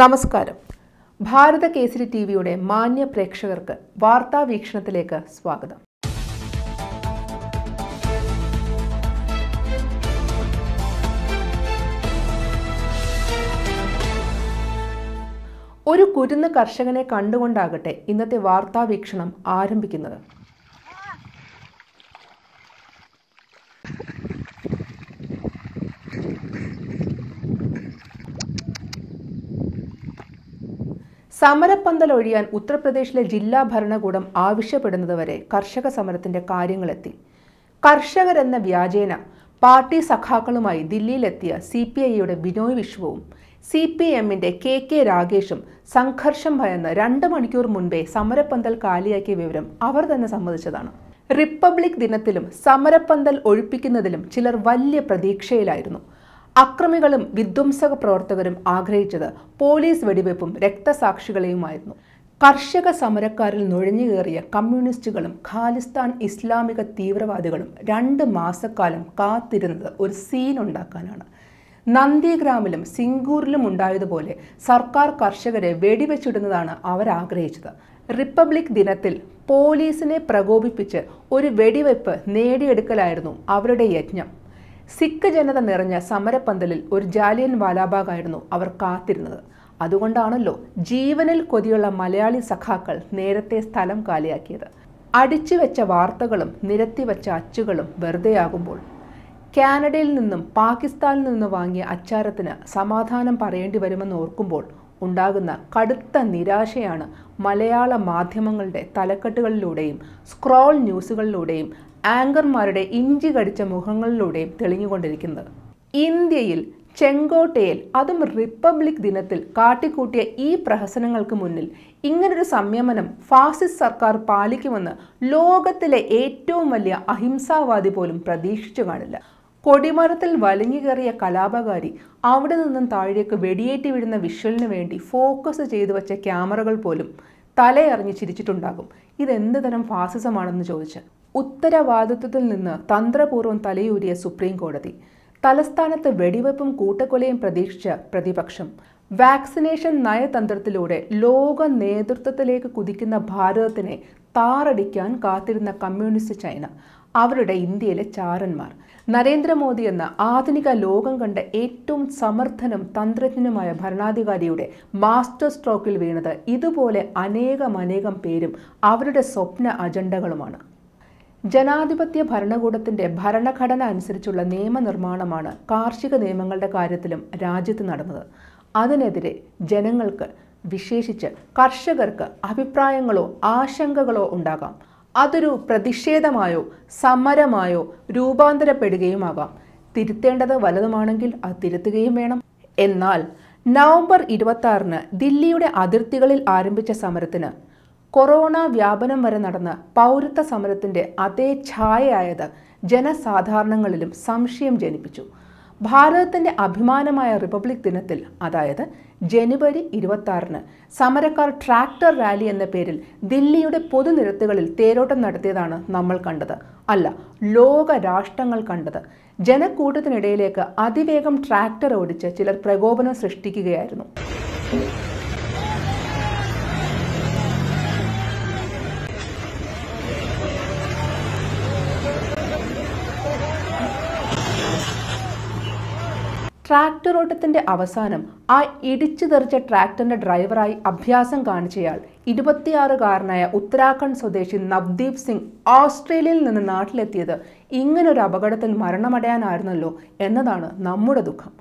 നമസ്കാരം ഭാരത കേസരി ടി വിയുടെ മാന്യ പ്രേക്ഷകർക്ക് വാർത്താ വീക്ഷണത്തിലേക്ക് സ്വാഗതം ഒരു കുരുന്ന് കർഷകനെ കണ്ടുകൊണ്ടാകട്ടെ ഇന്നത്തെ വാർത്താ വീക്ഷണം ആരംഭിക്കുന്നത് സമരപ്പന്തൽ ഒഴിയാൻ ഉത്തർപ്രദേശിലെ ജില്ലാ ഭരണകൂടം ആവശ്യപ്പെടുന്നതുവരെ കർഷക സമരത്തിന്റെ കാര്യങ്ങളെത്തി കർഷകരെന്ന വ്യാജേന പാർട്ടി സഖാക്കളുമായി ദില്ലിയിലെത്തിയ സി പി ഐയുടെ ബിനോയ് വിശ്വവും സി പി എമ്മിന്റെ കെ കെ രാകേഷും സംഘർഷം ഭയന്ന് രണ്ട് മണിക്കൂർ മുൻപേ സമരപ്പന്തൽ കാലിയാക്കിയ വിവരം അവർ തന്നെ സമ്മതിച്ചതാണ് റിപ്പബ്ലിക് ദിനത്തിലും സമരപ്പന്തൽ ഒഴിപ്പിക്കുന്നതിലും ചിലർ വലിയ പ്രതീക്ഷയിലായിരുന്നു അക്രമികളും വിധ്വംസക പ്രവർത്തകരും ആഗ്രഹിച്ചത് പോലീസ് വെടിവെപ്പും രക്തസാക്ഷികളെയുമായിരുന്നു കർഷക സമരക്കാരിൽ നുഴഞ്ഞുകയറിയ കമ്മ്യൂണിസ്റ്റുകളും ഖാലിസ്ഥാൻ ഇസ്ലാമിക തീവ്രവാദികളും രണ്ട് മാസക്കാലം കാത്തിരുന്നത് ഒരു സീൻ ഉണ്ടാക്കാനാണ് നന്ദിഗ്രാമിലും സിംഗൂറിലും ഉണ്ടായതുപോലെ സർക്കാർ കർഷകരെ വെടിവെച്ചിടുന്നതാണ് അവർ ആഗ്രഹിച്ചത് റിപ്പബ്ലിക് ദിനത്തിൽ പോലീസിനെ പ്രകോപിപ്പിച്ച് ഒരു വെടിവെപ്പ് നേടിയെടുക്കലായിരുന്നു അവരുടെ യജ്ഞം സിഖ് ജനത നിറഞ്ഞ സമരപ്പന്തലിൽ ഒരു ജാലിയൻ വാലാബാഗായിരുന്നു അവർ കാത്തിരുന്നത് അതുകൊണ്ടാണല്ലോ ജീവനിൽ കൊതിയുള്ള മലയാളി സഖാക്കൾ നേരത്തെ സ്ഥലം കാലിയാക്കിയത് വെച്ച വാർത്തകളും നിരത്തിവെച്ച അച്ചുകളും വെറുതെയാകുമ്പോൾ കാനഡയിൽ നിന്നും പാകിസ്ഥാനിൽ നിന്നും വാങ്ങിയ അച്ചാരത്തിന് സമാധാനം പറയേണ്ടി വരുമെന്ന് ഓർക്കുമ്പോൾ ഉണ്ടാകുന്ന കടുത്ത നിരാശയാണ് മലയാള മാധ്യമങ്ങളുടെ തലക്കെട്ടുകളിലൂടെയും സ്ക്രോൾ ന്യൂസുകളിലൂടെയും ആങ്കർമാരുടെ ഇഞ്ചി കടിച്ച മുഖങ്ങളിലൂടെയും തെളിഞ്ഞുകൊണ്ടിരിക്കുന്നത് ഇന്ത്യയിൽ ചെങ്കോട്ടയിൽ അതും റിപ്പബ്ലിക് ദിനത്തിൽ കാട്ടിക്കൂട്ടിയ ഈ പ്രഹസനങ്ങൾക്ക് മുന്നിൽ ഇങ്ങനൊരു സംയമനം ഫാസിസ്റ്റ് സർക്കാർ പാലിക്കുമെന്ന് ലോകത്തിലെ ഏറ്റവും വലിയ അഹിംസാവാദി പോലും പ്രതീക്ഷിച്ചു കാണില്ല കൊടിമരത്തിൽ വലിഞ്ഞുകയറിയ കലാപകാരി അവിടെ നിന്നും താഴേക്ക് വെടിയേറ്റി വീഴുന്ന വിഷ്വലിന് വേണ്ടി ഫോക്കസ് ചെയ്തു വച്ച ക്യാമറകൾ പോലും തലയറിഞ്ഞ് ചിരിച്ചിട്ടുണ്ടാകും ഇതെന്ത് തരം ഫാസിസമാണെന്ന് ചോദിച്ച് ഉത്തരവാദിത്വത്തിൽ നിന്ന് തന്ത്രപൂർവ്വം തലയൂരിയ സുപ്രീം കോടതി തലസ്ഥാനത്ത് വെടിവെപ്പും കൂട്ടക്കൊലയും പ്രതീക്ഷിച്ച പ്രതിപക്ഷം വാക്സിനേഷൻ നയതന്ത്രത്തിലൂടെ ലോക നേതൃത്വത്തിലേക്ക് കുതിക്കുന്ന ഭാരതത്തിനെ താറടിക്കാൻ കാത്തിരുന്ന കമ്മ്യൂണിസ്റ്റ് ചൈന അവരുടെ ഇന്ത്യയിലെ ചാരന്മാർ നരേന്ദ്രമോദി എന്ന ആധുനിക ലോകം കണ്ട ഏറ്റവും സമർത്ഥനും തന്ത്രജ്ഞനുമായ ഭരണാധികാരിയുടെ മാസ്റ്റർ സ്ട്രോക്കിൽ വീണത് ഇതുപോലെ അനേകം അനേകം പേരും അവരുടെ സ്വപ്ന അജണ്ടകളുമാണ് ജനാധിപത്യ ഭരണകൂടത്തിന്റെ ഭരണഘടന അനുസരിച്ചുള്ള നിയമനിർമ്മാണമാണ് കാർഷിക നിയമങ്ങളുടെ കാര്യത്തിലും രാജ്യത്ത് നടന്നത് അതിനെതിരെ ജനങ്ങൾക്ക് വിശേഷിച്ച് കർഷകർക്ക് അഭിപ്രായങ്ങളോ ആശങ്കകളോ ഉണ്ടാകാം അതൊരു പ്രതിഷേധമായോ സമരമായോ രൂപാന്തരപ്പെടുകയുമാകാം തിരുത്തേണ്ടത് വലതുമാണെങ്കിൽ അത് തിരുത്തുകയും വേണം എന്നാൽ നവംബർ ഇരുപത്തി ദില്ലിയുടെ അതിർത്തികളിൽ ആരംഭിച്ച സമരത്തിന് കൊറോണ വ്യാപനം വരെ നടന്ന പൗരത്വ സമരത്തിന്റെ അതേ ഛായയായത് ജനസാധാരണങ്ങളിലും സംശയം ജനിപ്പിച്ചു ഭാരതത്തിന്റെ അഭിമാനമായ റിപ്പബ്ലിക് ദിനത്തിൽ അതായത് ജനുവരി ഇരുപത്തിയാറിന് സമരക്കാർ ട്രാക്ടർ റാലി എന്ന പേരിൽ ദില്ലിയുടെ പൊതുനിരത്തുകളിൽ തേരോട്ടം നടത്തിയതാണ് നമ്മൾ കണ്ടത് അല്ല ലോക രാഷ്ട്രങ്ങൾ കണ്ടത് ജനക്കൂട്ടത്തിനിടയിലേക്ക് അതിവേഗം ട്രാക്ടർ ഓടിച്ച് ചിലർ പ്രകോപനം സൃഷ്ടിക്കുകയായിരുന്നു ട്രാക്ടർ ഓട്ടത്തിന്റെ അവസാനം ആ ഇടിച്ചു തെറിച്ച ട്രാക്ടറിന്റെ ഡ്രൈവറായി അഭ്യാസം കാണിച്ചയാൾ ഇരുപത്തിയാറുകാരനായ ഉത്തരാഖണ്ഡ് സ്വദേശി നവ്ദീപ് സിംഗ് ഓസ്ട്രേലിയയിൽ നിന്ന് നാട്ടിലെത്തിയത് ഇങ്ങനൊരു അപകടത്തിൽ മരണമടയാനായിരുന്നല്ലോ എന്നതാണ് നമ്മുടെ ദുഃഖം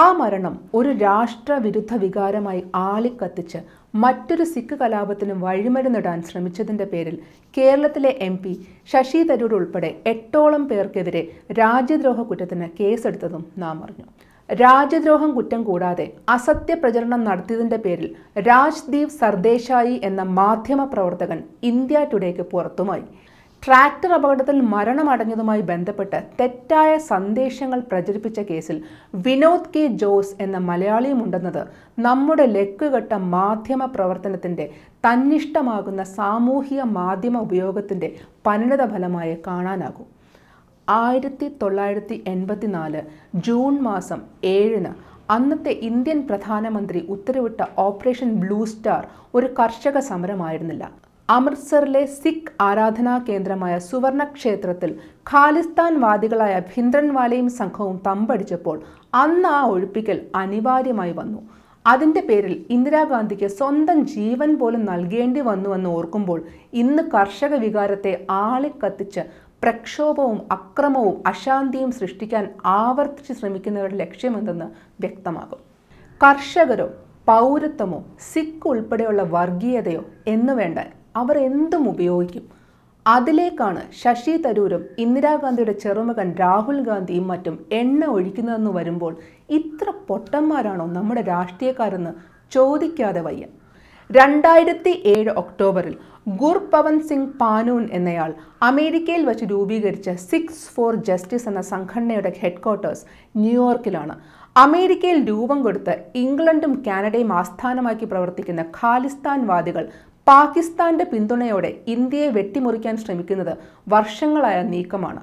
ആ മരണം ഒരു രാഷ്ട്രവിരുദ്ധ വികാരമായി ആളിക്കത്തിച്ച് മറ്റൊരു സിഖ് കലാപത്തിനും വഴിമരുന്നിടാൻ ശ്രമിച്ചതിൻ്റെ പേരിൽ കേരളത്തിലെ എം പി ശശി തരൂർ ഉൾപ്പെടെ എട്ടോളം പേർക്കെതിരെ രാജ്യദ്രോഹ കുറ്റത്തിന് കേസെടുത്തതും നാം അറിഞ്ഞു രാജ്യദ്രോഹം കുറ്റം കൂടാതെ അസത്യപ്രചരണം നടത്തിയതിൻ്റെ പേരിൽ രാജ്ദീപ് സർദേശായി എന്ന മാധ്യമ പ്രവർത്തകൻ ഇന്ത്യ ടുഡേക്ക് പുറത്തുമായി ട്രാക്ടർ അപകടത്തിൽ മരണമടഞ്ഞതുമായി ബന്ധപ്പെട്ട് തെറ്റായ സന്ദേശങ്ങൾ പ്രചരിപ്പിച്ച കേസിൽ വിനോദ് കെ ജോസ് എന്ന മലയാളിയുമുണ്ടെന്നത് നമ്മുടെ ലക്കുകെട്ട മാധ്യമ പ്രവർത്തനത്തിൻ്റെ തന്നിഷ്ടമാകുന്ന സാമൂഹിക മാധ്യമ ഉപയോഗത്തിൻ്റെ പരിണിത ഫലമായി കാണാനാകും ആയിരത്തി തൊള്ളായിരത്തി എൺപത്തി നാല് ജൂൺ മാസം ഏഴിന് അന്നത്തെ ഇന്ത്യൻ പ്രധാനമന്ത്രി ഉത്തരവിട്ട ഓപ്പറേഷൻ ബ്ലൂ സ്റ്റാർ ഒരു കർഷക സമരമായിരുന്നില്ല അമൃത്സറിലെ സിഖ് ആരാധനാ കേന്ദ്രമായ സുവർണ ക്ഷേത്രത്തിൽ ഖാലിസ്ഥാൻ വാദികളായ ഭിന്ദ്രൻവാലയും സംഘവും തമ്പടിച്ചപ്പോൾ അന്ന് ആ ഒഴിപ്പിക്കൽ അനിവാര്യമായി വന്നു അതിൻ്റെ പേരിൽ ഇന്ദിരാഗാന്ധിക്ക് സ്വന്തം ജീവൻ പോലും നൽകേണ്ടി വന്നുവെന്ന് ഓർക്കുമ്പോൾ ഇന്ന് കർഷക വികാരത്തെ ആളിക്കത്തിച്ച് പ്രക്ഷോഭവും അക്രമവും അശാന്തിയും സൃഷ്ടിക്കാൻ ആവർത്തിച്ച് ശ്രമിക്കുന്നവരുടെ ലക്ഷ്യമെന്തെന്ന് വ്യക്തമാകും കർഷകരോ പൗരത്വമോ സിഖ് ഉൾപ്പെടെയുള്ള വർഗീയതയോ എന്നു വേണ്ട അവർ എന്തും ഉപയോഗിക്കും അതിലേക്കാണ് ശശി തരൂരും ഇന്ദിരാഗാന്ധിയുടെ ചെറുമകൻ രാഹുൽ ഗാന്ധിയും മറ്റും എണ്ണ ഒഴിക്കുന്നതെന്ന് വരുമ്പോൾ ഇത്ര പൊട്ടന്മാരാണോ നമ്മുടെ രാഷ്ട്രീയക്കാരെന്ന് ചോദിക്കാതെ വയ്യ രണ്ടായിരത്തി ഏഴ് ഒക്ടോബറിൽ ഗുർപവൻ സിംഗ് പാനൂൻ എന്നയാൾ അമേരിക്കയിൽ വച്ച് രൂപീകരിച്ച സിക്സ് ഫോർ ജസ്റ്റിസ് എന്ന സംഘടനയുടെ ഹെഡ്ക്വാർട്ടേഴ്സ് ന്യൂയോർക്കിലാണ് അമേരിക്കയിൽ രൂപം കൊടുത്ത് ഇംഗ്ലണ്ടും കാനഡയും ആസ്ഥാനമാക്കി പ്രവർത്തിക്കുന്ന ഖാലിസ്ഥാൻവാദികൾ പാകിസ്ഥാന്റെ പിന്തുണയോടെ ഇന്ത്യയെ വെട്ടിമുറിക്കാൻ ശ്രമിക്കുന്നത് വർഷങ്ങളായ നീക്കമാണ്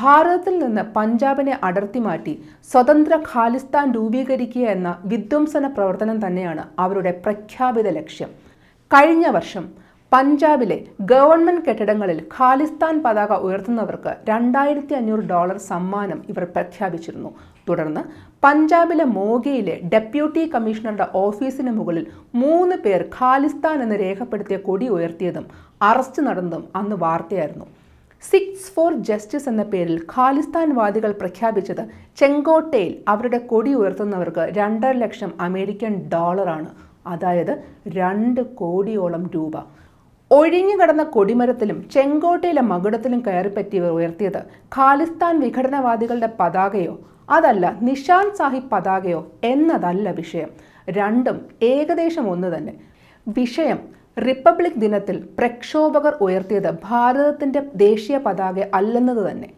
ഭാരതത്തിൽ നിന്ന് പഞ്ചാബിനെ അടർത്തി മാറ്റി സ്വതന്ത്ര ഖാലിസ്ഥാൻ രൂപീകരിക്കുക എന്ന വിധ്വംസന പ്രവർത്തനം തന്നെയാണ് അവരുടെ പ്രഖ്യാപിത ലക്ഷ്യം കഴിഞ്ഞ വർഷം പഞ്ചാബിലെ ഗവൺമെന്റ് കെട്ടിടങ്ങളിൽ ഖാലിസ്ഥാൻ പതാക ഉയർത്തുന്നവർക്ക് രണ്ടായിരത്തി അഞ്ഞൂറ് ഡോളർ സമ്മാനം ഇവർ പ്രഖ്യാപിച്ചിരുന്നു തുടർന്ന് പഞ്ചാബിലെ മോഗയിലെ ഡെപ്യൂട്ടി കമ്മീഷണറുടെ ഓഫീസിന് മുകളിൽ മൂന്ന് പേർ ഖാലിസ്ഥാൻ എന്ന് രേഖപ്പെടുത്തിയ കൊടി ഉയർത്തിയതും അറസ്റ്റ് നടന്നതും അന്ന് വാർത്തയായിരുന്നു സിക്സ് ഫോർ ജസ്റ്റിസ് എന്ന പേരിൽ ഖാലിസ്ഥാൻവാദികൾ പ്രഖ്യാപിച്ചത് ചെങ്കോട്ടയിൽ അവരുടെ കൊടി ഉയർത്തുന്നവർക്ക് രണ്ടര ലക്ഷം അമേരിക്കൻ ഡോളറാണ് അതായത് രണ്ട് കോടിയോളം രൂപ കടന്ന കൊടിമരത്തിലും ചെങ്കോട്ടയിലെ മകുടത്തിലും കയറിപ്പറ്റിയവർ ഉയർത്തിയത് ഖാലിസ്ഥാൻ വിഘടനവാദികളുടെ പതാകയോ അതല്ല നിഷാൻ സാഹിബ് പതാകയോ എന്നതല്ല വിഷയം രണ്ടും ഏകദേശം ഒന്ന് തന്നെ വിഷയം റിപ്പബ്ലിക് ദിനത്തിൽ പ്രക്ഷോഭകർ ഉയർത്തിയത് ഭാരതത്തിന്റെ ദേശീയ പതാക അല്ലെന്നത് തന്നെ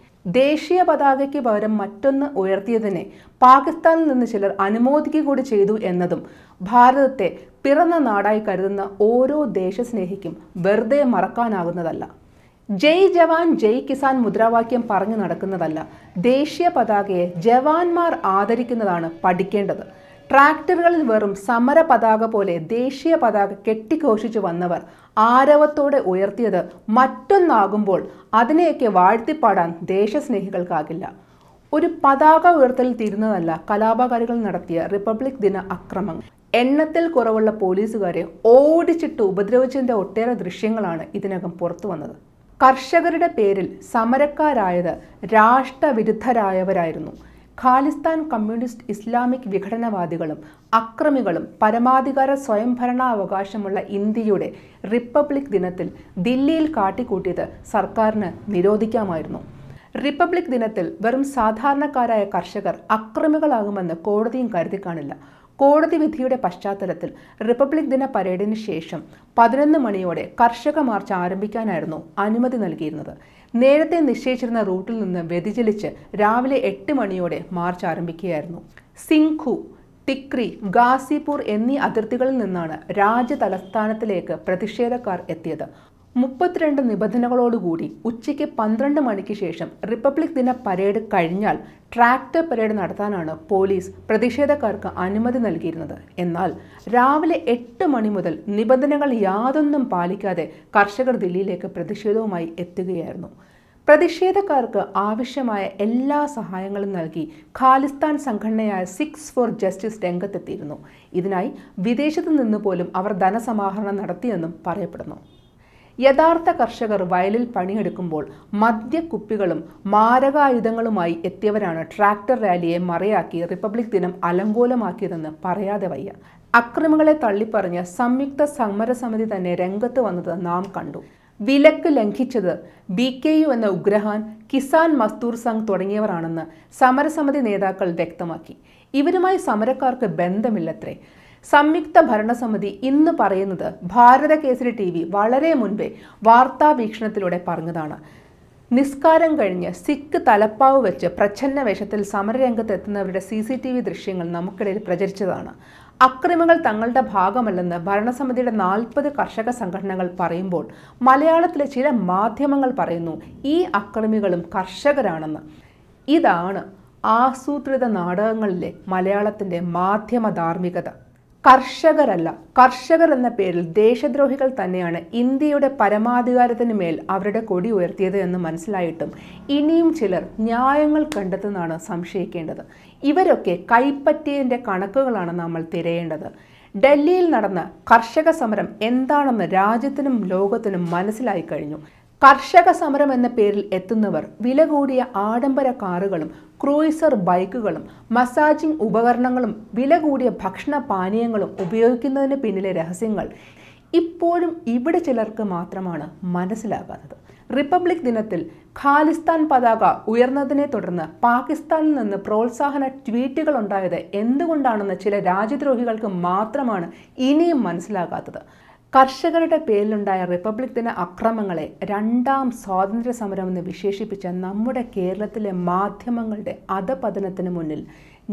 ദേശീയ പതാകയ്ക്ക് പകരം മറ്റൊന്ന് ഉയർത്തിയതിനെ പാകിസ്ഥാനിൽ നിന്ന് ചിലർ അനുമോദിക്കുക കൂടി ചെയ്തു എന്നതും ഭാരതത്തെ പിറന്ന നാടായി കരുതുന്ന ഓരോ ദേശസ്നേഹിക്കും വെറുതെ മറക്കാനാകുന്നതല്ല ജയ് ജവാൻ ജയ് കിസാൻ മുദ്രാവാക്യം പറഞ്ഞു നടക്കുന്നതല്ല ദേശീയ പതാകയെ ജവാന്മാർ ആദരിക്കുന്നതാണ് പഠിക്കേണ്ടത് ട്രാക്ടറുകളിൽ വെറും സമര പതാക പോലെ ദേശീയ പതാക കെട്ടിഘോഷിച്ചു വന്നവർ ആരവത്തോടെ ഉയർത്തിയത് മറ്റൊന്നാകുമ്പോൾ അതിനെയൊക്കെ വാഴ്ത്തിപ്പാടാൻ ദേശസ്നേഹികൾക്കാകില്ല ഒരു പതാക ഉയർത്തൽ തീരുന്നതല്ല കലാപകാരികൾ നടത്തിയ റിപ്പബ്ലിക് ദിന അക്രമങ്ങൾ എണ്ണത്തിൽ കുറവുള്ള പോലീസുകാരെ ഓടിച്ചിട്ട് ഉപദ്രവിച്ചതിൻ്റെ ഒട്ടേറെ ദൃശ്യങ്ങളാണ് ഇതിനകം പുറത്തു വന്നത് കർഷകരുടെ പേരിൽ സമരക്കാരായത് രാഷ്ട്രവിരുദ്ധരായവരായിരുന്നു ഖാലിസ്ഥാൻ കമ്മ്യൂണിസ്റ്റ് ഇസ്ലാമിക് വിഘടനവാദികളും അക്രമികളും പരമാധികാര സ്വയംഭരണാവകാശമുള്ള ഇന്ത്യയുടെ റിപ്പബ്ലിക് ദിനത്തിൽ ദില്ലിയിൽ കാട്ടിക്കൂട്ടിയത് സർക്കാരിന് നിരോധിക്കാമായിരുന്നു റിപ്പബ്ലിക് ദിനത്തിൽ വെറും സാധാരണക്കാരായ കർഷകർ അക്രമികളാകുമെന്ന് കോടതിയും കരുതി കാണില്ല കോടതി വിധിയുടെ പശ്ചാത്തലത്തിൽ റിപ്പബ്ലിക് ദിന പരേഡിന് ശേഷം പതിനൊന്ന് മണിയോടെ കർഷക മാർച്ച് ആരംഭിക്കാനായിരുന്നു അനുമതി നൽകിയിരുന്നത് നേരത്തെ നിശ്ചയിച്ചിരുന്ന റൂട്ടിൽ നിന്ന് വ്യതിചലിച്ച് രാവിലെ എട്ട് മണിയോടെ മാർച്ച് ആരംഭിക്കുകയായിരുന്നു സിംഖു ടിക്രി ഗാസിപൂർ എന്നീ അതിർത്തികളിൽ നിന്നാണ് രാജ്യ തലസ്ഥാനത്തിലേക്ക് പ്രതിഷേധക്കാർ എത്തിയത് മുപ്പത്തിരണ്ട് നിബന്ധനകളോടുകൂടി ഉച്ചയ്ക്ക് പന്ത്രണ്ട് മണിക്ക് ശേഷം റിപ്പബ്ലിക് ദിന പരേഡ് കഴിഞ്ഞാൽ ട്രാക്ടർ പരേഡ് നടത്താനാണ് പോലീസ് പ്രതിഷേധക്കാർക്ക് അനുമതി നൽകിയിരുന്നത് എന്നാൽ രാവിലെ എട്ട് മണി മുതൽ നിബന്ധനകൾ യാതൊന്നും പാലിക്കാതെ കർഷകർ ദില്ലിയിലേക്ക് പ്രതിഷേധവുമായി എത്തുകയായിരുന്നു പ്രതിഷേധക്കാർക്ക് ആവശ്യമായ എല്ലാ സഹായങ്ങളും നൽകി ഖാലിസ്ഥാൻ സംഘടനയായ സിക്സ് ഫോർ ജസ്റ്റിസ് രംഗത്തെത്തിയിരുന്നു ഇതിനായി വിദേശത്തു നിന്ന് പോലും അവർ ധനസമാഹരണം നടത്തിയെന്നും പറയപ്പെടുന്നു യഥാർത്ഥ കർഷകർ വയലിൽ പണിയെടുക്കുമ്പോൾ മദ്യക്കുപ്പികളും മാരകായുധങ്ങളുമായി എത്തിയവരാണ് ട്രാക്ടർ റാലിയെ മറയാക്കി റിപ്പബ്ലിക് ദിനം അലങ്കോലമാക്കിയതെന്ന് പറയാതെ വയ്യ അക്രമങ്ങളെ തള്ളിപ്പറഞ്ഞ് സംയുക്ത സമരസമിതി തന്നെ രംഗത്ത് വന്നത് നാം കണ്ടു വിലക്ക് ലംഘിച്ചത് ബി കെ യു എന്ന ഉഗ്രഹാൻ കിസാൻ മസ്തൂർ സംഘ് തുടങ്ങിയവരാണെന്ന് സമരസമിതി നേതാക്കൾ വ്യക്തമാക്കി ഇവരുമായി സമരക്കാർക്ക് ബന്ധമില്ലത്രേ സംയുക്ത ഭരണസമിതി ഇന്ന് പറയുന്നത് ഭാരത കേസരി ടി വി വളരെ മുൻപേ വാർത്താ വീക്ഷണത്തിലൂടെ പറഞ്ഞതാണ് നിസ്കാരം കഴിഞ്ഞ് സിഖ് തലപ്പാവ് വെച്ച് പ്രച്ഛന്ന വേഷത്തിൽ സമരരംഗത്ത് എത്തുന്നവരുടെ സി സി ടി വി ദൃശ്യങ്ങൾ നമുക്കിടയിൽ പ്രചരിച്ചതാണ് അക്രമങ്ങൾ തങ്ങളുടെ ഭാഗമല്ലെന്ന് ഭരണസമിതിയുടെ നാൽപ്പത് കർഷക സംഘടനകൾ പറയുമ്പോൾ മലയാളത്തിലെ ചില മാധ്യമങ്ങൾ പറയുന്നു ഈ അക്രമികളും കർഷകരാണെന്ന് ഇതാണ് ആസൂത്രിത നാടകങ്ങളിലെ മലയാളത്തിൻ്റെ മാധ്യമ കർഷകരല്ല കർഷകർ എന്ന പേരിൽ ദേശദ്രോഹികൾ തന്നെയാണ് ഇന്ത്യയുടെ പരമാധികാരത്തിന് മേൽ അവരുടെ കൊടി ഉയർത്തിയത് എന്ന് മനസ്സിലായിട്ടും ഇനിയും ചിലർ ന്യായങ്ങൾ കണ്ടെത്തുന്നതാണ് സംശയിക്കേണ്ടത് ഇവരൊക്കെ കൈപ്പറ്റിയതിൻ്റെ കണക്കുകളാണ് നമ്മൾ തിരയേണ്ടത് ഡൽഹിയിൽ നടന്ന കർഷക സമരം എന്താണെന്ന് രാജ്യത്തിനും ലോകത്തിനും മനസ്സിലായി കഴിഞ്ഞു കർഷക സമരം എന്ന പേരിൽ എത്തുന്നവർ വില കൂടിയ ആഡംബര കാറുകളും ക്രൂയിസർ ബൈക്കുകളും മസാജിംഗ് ഉപകരണങ്ങളും വില കൂടിയ ഭക്ഷണ പാനീയങ്ങളും ഉപയോഗിക്കുന്നതിന് പിന്നിലെ രഹസ്യങ്ങൾ ഇപ്പോഴും ഇവിടെ ചിലർക്ക് മാത്രമാണ് മനസ്സിലാകാത്തത് റിപ്പബ്ലിക് ദിനത്തിൽ ഖാലിസ്ഥാൻ പതാക ഉയർന്നതിനെ തുടർന്ന് പാകിസ്ഥാനിൽ നിന്ന് പ്രോത്സാഹന ട്വീറ്റുകൾ ഉണ്ടായത് എന്തുകൊണ്ടാണെന്ന് ചില രാജ്യദ്രോഹികൾക്ക് മാത്രമാണ് ഇനിയും മനസ്സിലാകാത്തത് കർഷകരുടെ പേരിലുണ്ടായ റിപ്പബ്ലിക് ദിന അക്രമങ്ങളെ രണ്ടാം സ്വാതന്ത്ര്യ എന്ന് വിശേഷിപ്പിച്ച നമ്മുടെ കേരളത്തിലെ മാധ്യമങ്ങളുടെ അധപതനത്തിന് മുന്നിൽ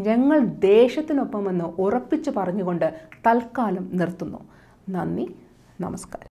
ഞങ്ങൾ ദേശത്തിനൊപ്പമെന്ന് ഉറപ്പിച്ചു പറഞ്ഞുകൊണ്ട് തൽക്കാലം നിർത്തുന്നു നന്ദി നമസ്കാരം